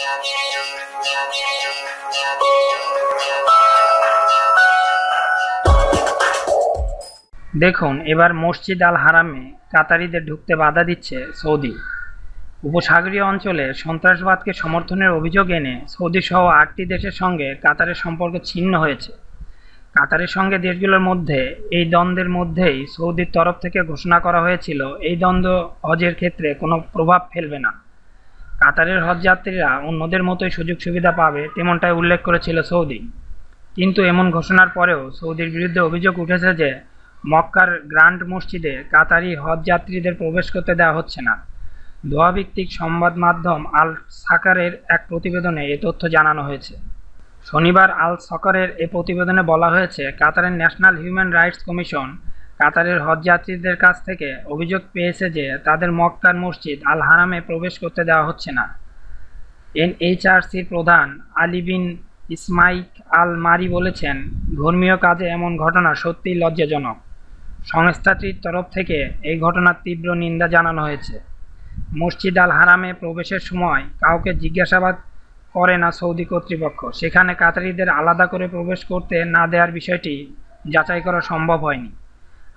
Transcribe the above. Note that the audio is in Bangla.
দেখুন এবার মসজিদ আল হারামে কাতারিদের ঢুকতে বাধা দিচ্ছে সৌদি উপসাগরীয় অঞ্চলে সন্ত্রাসবাদকে সমর্থনের অভিযোগ এনে সৌদি সহ আটটি দেশের সঙ্গে কাতারের সম্পর্ক ছিন্ন হয়েছে কাতারের সঙ্গে দেশগুলোর মধ্যে এই দ্বন্দ্বের মধ্যেই সৌদির তরফ থেকে ঘোষণা করা হয়েছিল এই দ্বন্দ্ব হজের ক্ষেত্রে কোনো প্রভাব ফেলবে না কাতারের হজ যাত্রীরা অন্যদের মতোই সুযোগ সুবিধা পাবে তেমনটাই উল্লেখ করেছিল সৌদি কিন্তু এমন ঘোষণার পরেও সৌদির বিরুদ্ধে অভিযোগ উঠেছে যে মক্কার গ্রান্ড মসজিদে কাতারি হজ যাত্রীদের প্রবেশ করতে দেওয়া হচ্ছে না দোয়াভিত্তিক সংবাদ মাধ্যম আল সাকারের এক প্রতিবেদনে এ তথ্য জানানো হয়েছে শনিবার আল সকারের এ প্রতিবেদনে বলা হয়েছে কাতারের ন্যাশনাল হিউম্যান রাইটস কমিশন কাতারের হজযাত্রীদের কাছ থেকে অভিযোগ পেয়েছে যে তাদের মক্কার মসজিদ আল হারামে প্রবেশ করতে দেওয়া হচ্ছে না এনএইচআরসির প্রধান আলী বিন ইসমাইক আল মারি বলেছেন ধর্মীয় কাজে এমন ঘটনা সত্যিই লজ্জাজনক সংস্থাটির তরফ থেকে এই ঘটনার তীব্র নিন্দা জানানো হয়েছে মসজিদ আল হারামে প্রবেশের সময় কাউকে জিজ্ঞাসাবাদ করে না সৌদি কর্তৃপক্ষ সেখানে কাতারিদের আলাদা করে প্রবেশ করতে না দেওয়ার বিষয়টি যাচাই করা সম্ভব হয়নি